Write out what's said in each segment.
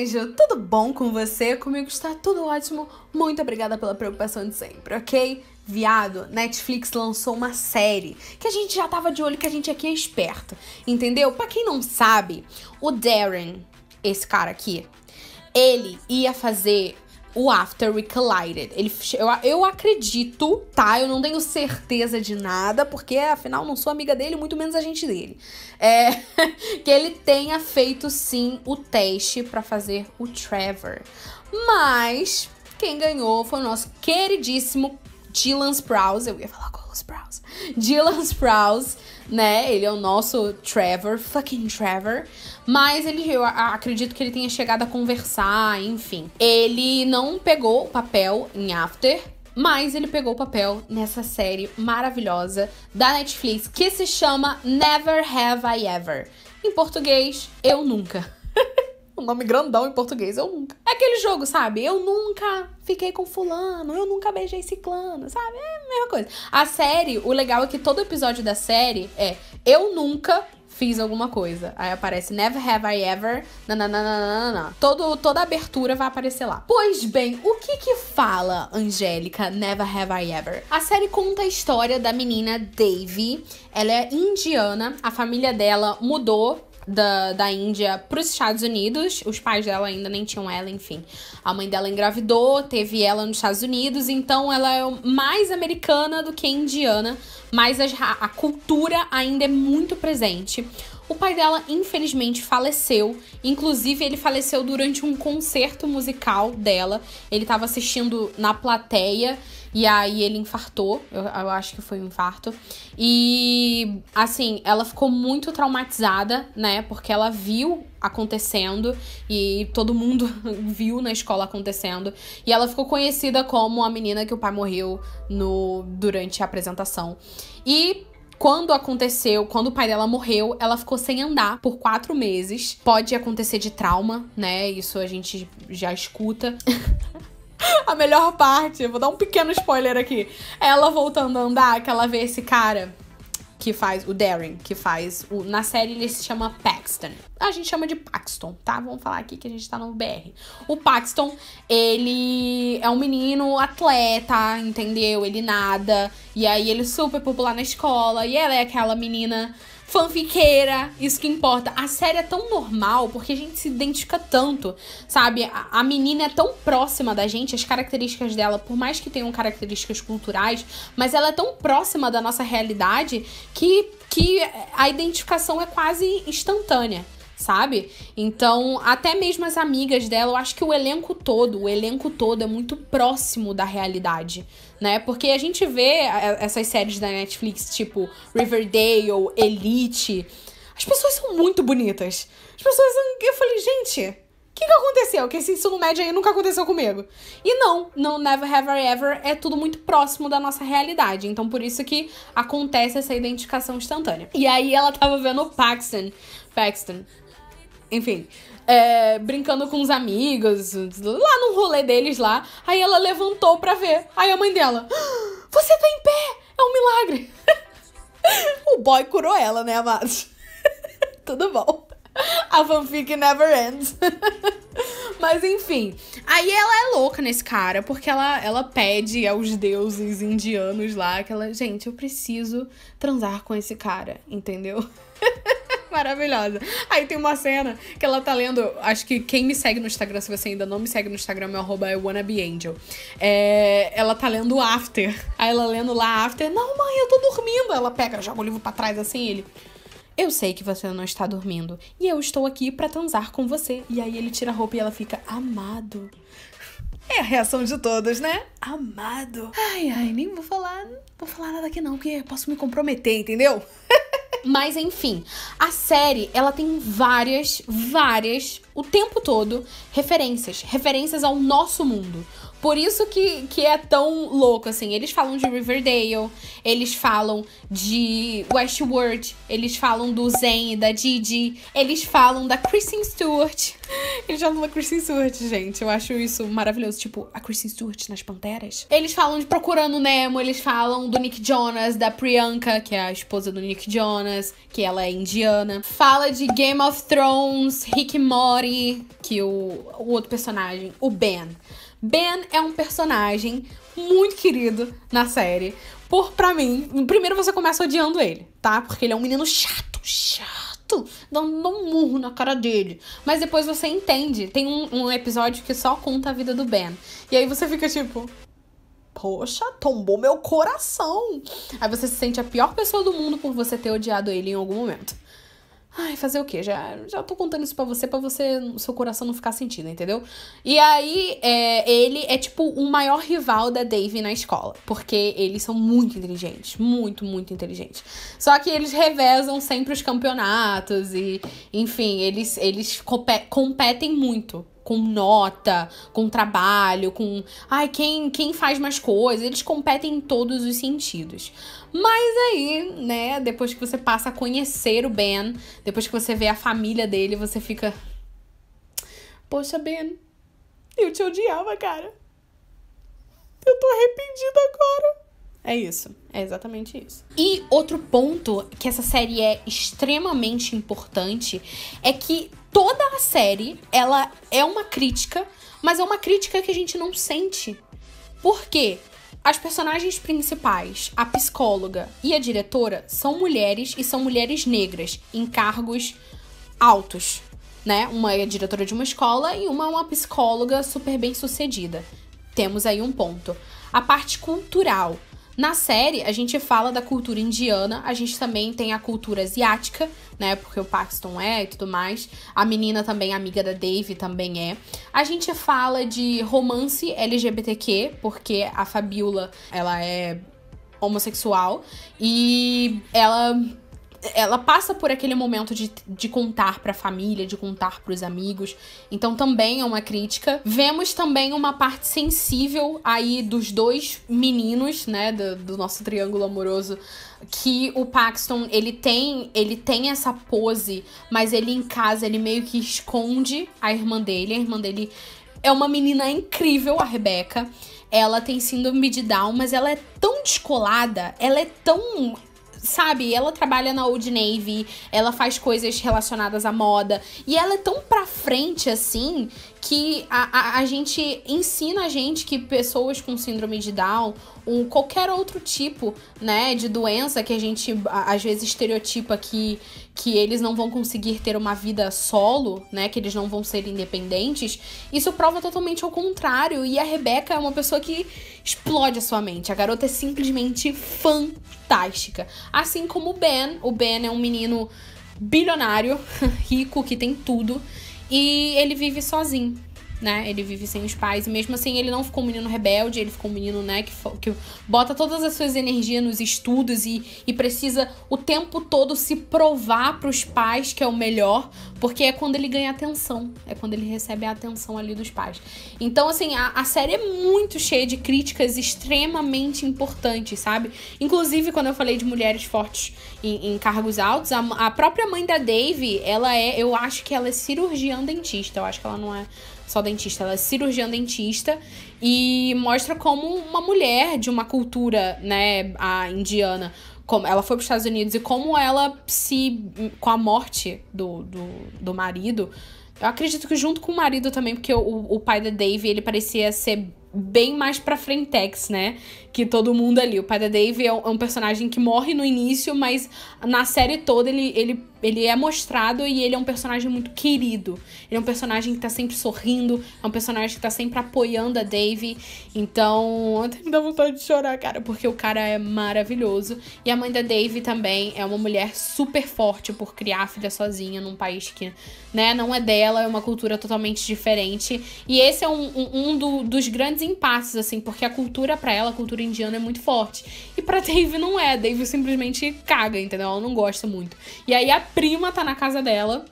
anjo, tudo bom com você? Comigo está tudo ótimo. Muito obrigada pela preocupação de sempre, ok? Viado, Netflix lançou uma série que a gente já tava de olho que a gente aqui é esperto, entendeu? Para quem não sabe, o Darren, esse cara aqui, ele ia fazer o After We Collided. Ele, eu, eu acredito, tá? Eu não tenho certeza de nada, porque afinal não sou amiga dele, muito menos a gente dele. É, que ele tenha feito sim o teste para fazer o Trevor. Mas quem ganhou foi o nosso queridíssimo Dylan Sprouse. Eu ia falar com o Sprouse. Dylan Sprouse né? Ele é o nosso Trevor, fucking Trevor. Mas ele, eu acredito que ele tenha chegado a conversar, enfim. Ele não pegou o papel em After, mas ele pegou o papel nessa série maravilhosa da Netflix que se chama Never Have I Ever. Em português, Eu Nunca um nome grandão em português, eu nunca. É aquele jogo, sabe? Eu nunca fiquei com fulano, eu nunca beijei ciclano, sabe? É a mesma coisa. A série, o legal é que todo episódio da série é eu nunca fiz alguma coisa. Aí aparece Never Have I Ever, nananana. Todo, toda abertura vai aparecer lá. Pois bem, o que que fala Angélica Never Have I Ever? A série conta a história da menina Davy. Ela é indiana, a família dela mudou da, da Índia para os Estados Unidos. Os pais dela ainda nem tinham ela, enfim. A mãe dela engravidou, teve ela nos Estados Unidos, então ela é mais americana do que indiana, mas a, a cultura ainda é muito presente. O pai dela, infelizmente, faleceu. Inclusive, ele faleceu durante um concerto musical dela. Ele estava assistindo na plateia e aí ele infartou, eu, eu acho que foi um infarto. E assim, ela ficou muito traumatizada, né? Porque ela viu acontecendo e todo mundo viu na escola acontecendo. E ela ficou conhecida como a menina que o pai morreu no durante a apresentação. E quando aconteceu, quando o pai dela morreu, ela ficou sem andar por quatro meses. Pode acontecer de trauma, né? Isso a gente já escuta. A melhor parte, vou dar um pequeno spoiler aqui. Ela voltando a andar, que ela vê esse cara que faz, o Darren, que faz o. Na série ele se chama Paxton. A gente chama de Paxton, tá? Vamos falar aqui que a gente tá no BR. O Paxton, ele é um menino atleta, entendeu? Ele nada. E aí ele é super popular na escola. E ela é aquela menina fanfiqueira, isso que importa. A série é tão normal porque a gente se identifica tanto, sabe? A, a, menina é tão próxima da gente, as características dela, por mais que tenham características culturais, mas ela é tão próxima da nossa realidade que, que a identificação é quase instantânea sabe? Então, até mesmo as amigas dela, eu acho que o elenco todo, o elenco todo é muito próximo da realidade, né? Porque a gente vê essas séries da Netflix, tipo Riverdale, Elite. As pessoas são muito bonitas. As pessoas são. Eu falei, gente, o que, que aconteceu? Que esse ensino médio aí nunca aconteceu comigo. E não, não Never Have I Ever é tudo muito próximo da nossa realidade. Então por isso que acontece essa identificação instantânea. E aí ela tava vendo o Paxton. Paxton enfim, é, brincando com os amigos, lá no rolê deles lá. Aí ela levantou pra ver. Aí a mãe dela, ah, você tá em pé! É um milagre! o boy curou ela, né, amados? Tudo bom. A fanfic never ends. Mas enfim. Aí ela é louca nesse cara, porque ela, ela pede aos deuses indianos lá que ela, gente, eu preciso transar com esse cara, entendeu? Maravilhosa. Aí tem uma cena que ela tá lendo. Acho que quem me segue no Instagram, se você ainda não me segue no Instagram, meu arroba é wannabeangel. É, ela tá lendo After. Aí ela lendo lá After. Não, mãe, eu tô dormindo. Ela pega, joga o livro pra trás assim, ele. Eu sei que você não está dormindo. E eu estou aqui para transar com você. E aí ele tira a roupa e ela fica amado. É a reação de todos, né? Amado. Ai, ai, nem vou falar. Vou falar nada aqui não, porque posso me comprometer, entendeu? Mas enfim, a série ela tem várias, várias, o tempo todo, referências. Referências ao nosso mundo. Por isso que, que é tão louco, assim. Eles falam de Riverdale, eles falam de Westworld, eles falam do Zen e da Didi, eles falam da Kristen Stewart, ele já numa Kristen Stewart, gente. Eu acho isso maravilhoso. Tipo, a Kristen Stewart nas Panteras. Eles falam de Procurando Nemo, eles falam do Nick Jonas, da Priyanka, que é a esposa do Nick Jonas, que ela é indiana. Fala de Game of Thrones, Rick Mori, que o, o outro personagem, o Ben. Ben é um personagem muito querido na série. Por, pra mim, primeiro você começa odiando ele, tá? Porque ele é um menino chato, chato tu dá um, um murro na cara dele. Mas depois você entende. Tem um, um episódio que só conta a vida do Ben. E aí você fica tipo, poxa, tombou meu coração. Aí você se sente a pior pessoa do mundo por você ter odiado ele em algum momento. Ai, fazer o quê? Já, já tô contando isso pra você, pra você, seu coração não ficar sentindo, entendeu? E aí, é, ele é tipo o maior rival da Dave na escola. Porque eles são muito inteligentes. Muito, muito inteligentes. Só que eles revezam sempre os campeonatos e, enfim, eles, eles competem muito com nota, com trabalho, com ai, quem, quem faz mais coisas. Eles competem em todos os sentidos. Mas aí, né, depois que você passa a conhecer o Ben, depois que você vê a família dele, você fica. Poxa, Ben, eu te odiava, cara. Eu tô arrependida agora. É isso, é exatamente isso. E outro ponto que essa série é extremamente importante é que toda a série, ela é uma crítica, mas é uma crítica que a gente não sente. Por quê? As personagens principais, a psicóloga e a diretora, são mulheres e são mulheres negras, em cargos altos. Né? Uma é diretora de uma escola e uma é uma psicóloga super bem sucedida. Temos aí um ponto. A parte cultural. Na série, a gente fala da cultura indiana, a gente também tem a cultura asiática, né? Porque o Paxton é e tudo mais. A menina também, amiga da Dave, também é. A gente fala de romance LGBTQ, porque a Fabiola, ela é homossexual e ela ela passa por aquele momento de, de contar para a família, de contar para os amigos. Então também é uma crítica. Vemos também uma parte sensível aí dos dois meninos, né, do, do nosso triângulo amoroso, que o Paxton, ele tem, ele tem essa pose, mas ele em casa ele meio que esconde a irmã dele. A irmã dele é uma menina incrível, a Rebeca. Ela tem síndrome de Down, mas ela é tão descolada, ela é tão sabe, ela trabalha na Old Navy, ela faz coisas relacionadas à moda, e ela é tão pra frente assim que a, a, a, gente ensina a gente que pessoas com síndrome de Down ou qualquer outro tipo né, de doença que a gente às vezes estereotipa que, que eles não vão conseguir ter uma vida solo, né? Que eles não vão ser independentes, isso prova totalmente ao contrário. E a Rebeca é uma pessoa que explode a sua mente. A garota é simplesmente fantástica. Assim como o Ben. O Ben é um menino bilionário, rico, que tem tudo. E ele vive sozinho né? Ele vive sem os pais. E mesmo assim, ele não ficou um menino rebelde, ele ficou um menino, né, que, que bota todas as suas energias nos estudos e, e precisa o tempo todo se provar para os pais que é o melhor, porque é quando ele ganha atenção, é quando ele recebe a atenção ali dos pais. Então, assim, a, a série é muito cheia de críticas extremamente importantes, sabe? Inclusive, quando eu falei de mulheres fortes em, em cargos altos, a, a própria mãe da Dave, ela é, eu acho que ela é cirurgiã dentista, eu acho que ela não é só dentista, ela é cirurgiã dentista e mostra como uma mulher de uma cultura, né, a indiana, como ela foi para os Estados Unidos e como ela se com a morte do, do, do marido, eu acredito que junto com o marido também, porque o, o pai da Dave, ele parecia ser bem mais para frentex, né? que todo mundo ali. O pai da Dave é um, é um, personagem que morre no início, mas na série toda ele, ele, ele é mostrado e ele é um personagem muito querido. Ele é um personagem que tá sempre sorrindo, é um personagem que tá sempre apoiando a Dave. Então, até me dá vontade de chorar, cara, porque o cara é maravilhoso. E a mãe da Dave também é uma mulher super forte por criar a filha sozinha num país que, né, não é dela, é uma cultura totalmente diferente. E esse é um, um, um do, dos grandes impasses, assim, porque a cultura para ela, a cultura indiana é muito forte. E pra Dave não é. Dave simplesmente caga, entendeu? Ela não gosta muito. E aí a prima tá na casa dela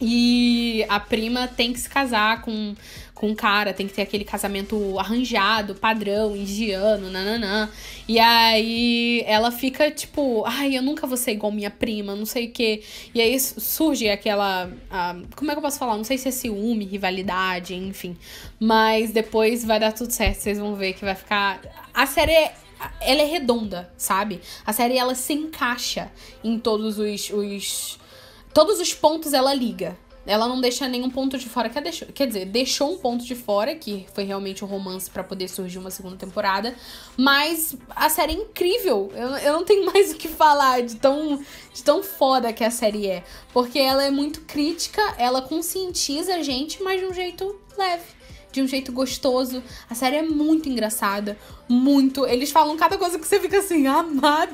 e a prima tem que se casar com, com cara, tem que ter aquele casamento arranjado, padrão, indiano, nananã. E aí ela fica tipo, ai, eu nunca vou ser igual minha prima, não sei o quê. E aí surge aquela. como é que eu posso falar? Não sei se é ciúme, rivalidade, enfim. Mas depois vai dar tudo certo, vocês vão ver que vai ficar. A série é ela é redonda, sabe? A série ela se encaixa em todos os, os Todos os pontos ela liga. Ela não deixa nenhum ponto de fora. Quer, deixou, quer dizer, deixou um ponto de fora, que foi realmente um romance para poder surgir uma segunda temporada. Mas a série é incrível. Eu, eu não tenho mais o que falar de tão, de tão foda que a série é. Porque ela é muito crítica, ela conscientiza a gente, mas de um jeito leve de um jeito gostoso. A série é muito engraçada, muito. Eles falam cada coisa que você fica assim, amada.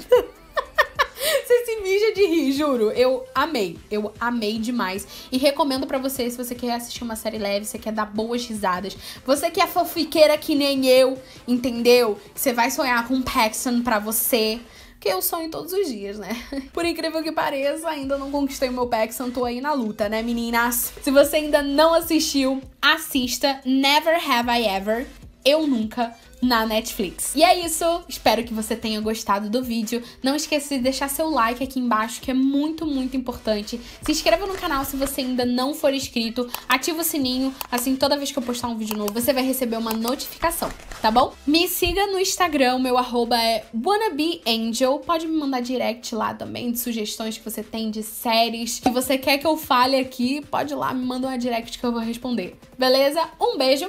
Você se mija de rir, juro. Eu amei. Eu amei demais. E recomendo para você, se você quer assistir uma série leve, você quer dar boas risadas, você que é fofiqueira que nem eu, entendeu? Você vai sonhar com um Paxton pra você que eu sonho todos os dias, né? Por incrível que pareça, ainda não conquistei o meu Paxton, tô aí na luta, né, meninas? Se você ainda não assistiu, assista Never Have I Ever. Eu Nunca na Netflix. E é isso, espero que você tenha gostado do vídeo. Não esqueça de deixar seu like aqui embaixo, que é muito, muito importante. Se inscreva no canal se você ainda não for inscrito, ativa o sininho, assim toda vez que eu postar um vídeo novo, você vai receber uma notificação, tá bom? Me siga no Instagram, meu arroba é wannabeangel, pode me mandar direct lá também, de sugestões que você tem de séries, que você quer que eu fale aqui, pode ir lá, me manda uma direct que eu vou responder. Beleza? Um beijo!